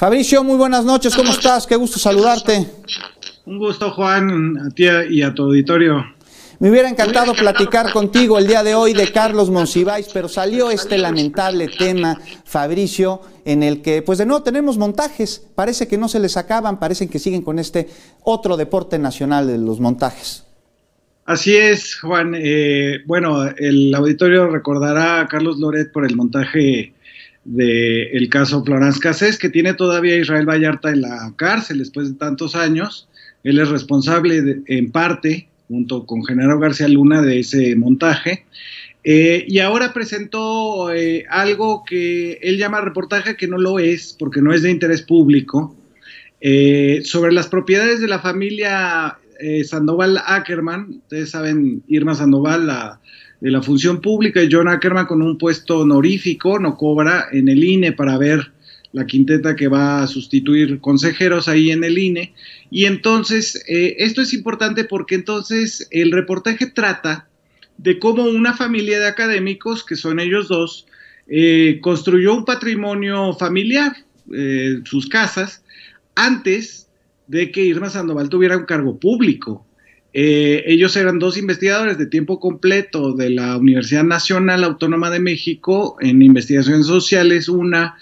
Fabricio, muy buenas noches, ¿cómo estás? Qué gusto saludarte. Un gusto, Juan, a ti y a tu auditorio. Me hubiera encantado platicar contigo el día de hoy de Carlos Monsiváis, pero salió este lamentable tema, Fabricio, en el que, pues de nuevo tenemos montajes, parece que no se les acaban, parecen que siguen con este otro deporte nacional de los montajes. Así es, Juan. Eh, bueno, el auditorio recordará a Carlos Loret por el montaje del caso Florence Cassés, que tiene todavía Israel Vallarta en la cárcel después de tantos años. Él es responsable en parte, junto con Genaro García Luna, de ese montaje. Eh, y ahora presentó eh, algo que él llama reportaje, que no lo es, porque no es de interés público, eh, sobre las propiedades de la familia Sandoval Ackerman. Ustedes saben, Irma Sandoval, la de la función pública y John Ackerman con un puesto honorífico no cobra en el INE para ver la quinteta que va a sustituir consejeros ahí en el INE. Y entonces, eh, esto es importante porque entonces el reportaje trata de cómo una familia de académicos, que son ellos dos, eh, construyó un patrimonio familiar, eh, sus casas, antes de que Irma Sandoval tuviera un cargo público. Eh, ellos eran dos investigadores de tiempo completo de la Universidad Nacional Autónoma de México en investigaciones sociales, una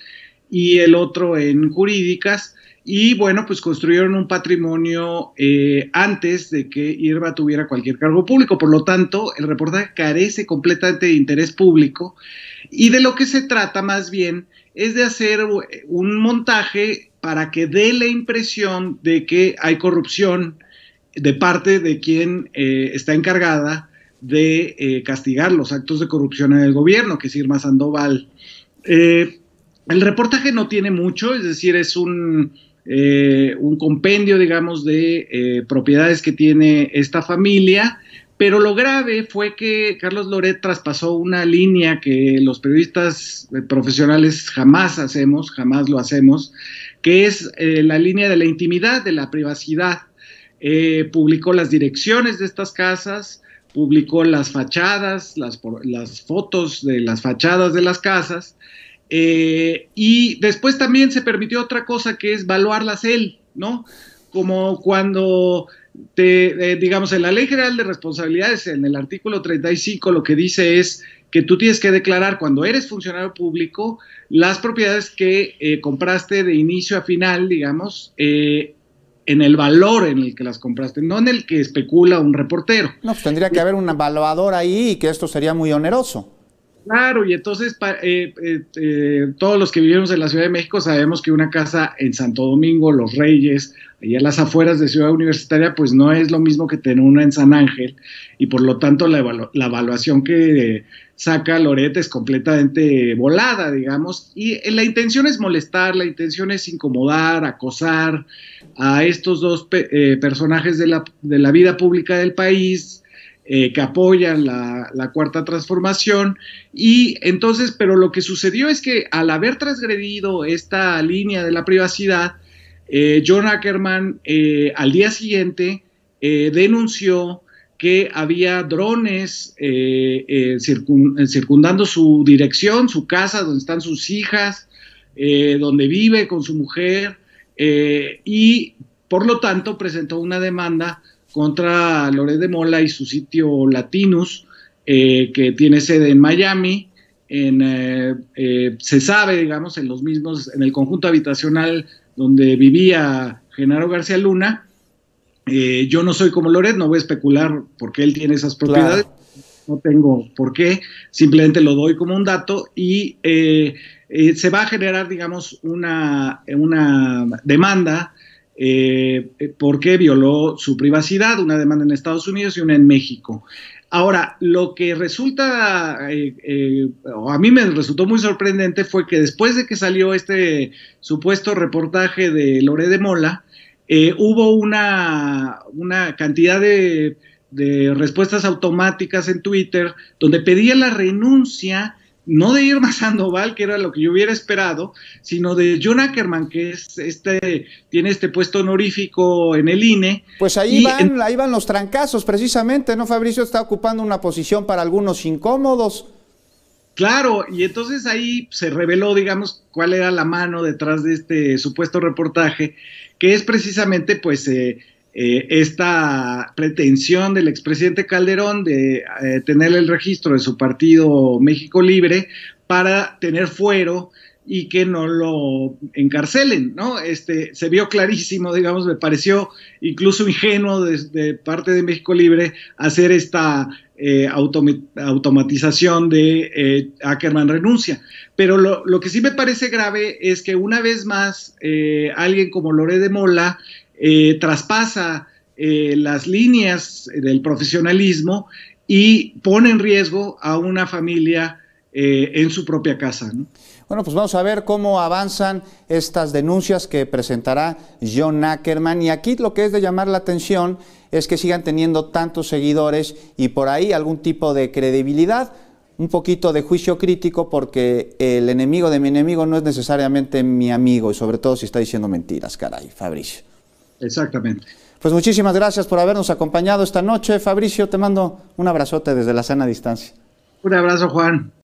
y el otro en jurídicas. Y bueno, pues construyeron un patrimonio eh, antes de que IRBA tuviera cualquier cargo público. Por lo tanto, el reportaje carece completamente de interés público. Y de lo que se trata más bien es de hacer un montaje para que dé la impresión de que hay corrupción de parte de quien eh, está encargada de eh, castigar los actos de corrupción en el gobierno, que es Irma Sandoval. Eh, el reportaje no tiene mucho, es decir, es un, un compendio, digamos, de propiedades que tiene esta familia, pero lo grave fue que Carlos Loret traspasó una línea que los periodistas profesionales jamás hacemos, jamás lo hacemos, que es la línea de la intimidad, de la privacidad eh, publicó las direcciones de estas casas, publicó las fachadas, las, fotos de las fachadas de las casas, eh, y después también se permitió otra cosa que es valuarlas él, ¿no? Como cuando te, eh, digamos, en la Ley General de Responsabilidades, en el artículo 35, lo que dice es que tú tienes que declarar cuando eres funcionario público las propiedades que compraste de inicio a final, digamos, eh, en el valor en el que las compraste, no en el que especula un reportero. No, pues tendría que haber un evaluador ahí y que esto sería muy oneroso. Claro, y entonces eh, eh, eh, todos los que vivimos en la Ciudad de México sabemos que una casa en Santo Domingo, Los Reyes, allá en las afueras de Ciudad Universitaria, pues no es lo mismo que tener una en San Ángel, y por lo tanto la, evaluación que saca Lorete es completamente volada, digamos, y la intención es molestar, la intención es incomodar, acosar a estos dos personajes de la, de la vida pública del país, eh, que apoyan la, cuarta transformación. Y entonces, pero lo que sucedió es que al haber transgredido esta línea de la privacidad, eh, John Ackerman eh, al día siguiente denunció que había drones circundando su dirección, su casa, donde están sus hijas, donde vive con su mujer, y por lo tanto presentó una demanda contra Loret de Mola y su sitio Latinus, eh, que tiene sede en Miami. En, eh, eh, se sabe, digamos, en los mismos, en el conjunto habitacional donde vivía Genaro García Luna. yo no soy como Loret, no voy a especular por qué él tiene esas propiedades, no tengo por qué, simplemente lo doy como un dato y se va a generar, digamos, una, una demanda eh, porque violó su privacidad, una demanda en Estados Unidos y una en México. Ahora, lo que resulta, eh, eh, o a mí me resultó muy sorprendente fue que después de que salió este supuesto reportaje de Lore de Mola, hubo una, una cantidad de, de respuestas automáticas en Twitter donde pedía la renuncia no de Irma Sandoval, que era lo que yo hubiera esperado, sino de John Ackerman, que es este, tiene este puesto honorífico en el INE. Pues ahí van, ahí van los trancazos, precisamente, ¿no? Fabricio está ocupando una posición para algunos incómodos. Claro, y entonces ahí se reveló, digamos, cuál era la mano detrás de este supuesto reportaje, que es precisamente, pues, eh, eh, esta pretensión del expresidente Calderón de eh, tener el registro de su partido México Libre para tener fuero y que no lo encarcelen, ¿no? Este, se vio clarísimo, digamos, me pareció incluso ingenuo desde parte de México Libre hacer esta eh, automatización de Ackerman renuncia. Pero lo, que sí me parece grave es que una vez más alguien como Lore de Mola eh, traspasa eh, las líneas del profesionalismo y pone en riesgo a una familia eh, en su propia casa. Bueno, pues vamos a ver cómo avanzan estas denuncias que presentará John Ackerman. Y aquí lo que es de llamar la atención es que sigan teniendo tantos seguidores y por ahí algún tipo de credibilidad, un poquito de juicio crítico, porque el enemigo de mi enemigo no es necesariamente mi amigo, y sobre todo si está diciendo mentiras, caray, Fabricio. Exactamente. Pues muchísimas gracias por habernos acompañado esta noche. Fabricio, te mando un abrazote desde la sana distancia. Un abrazo, Juan.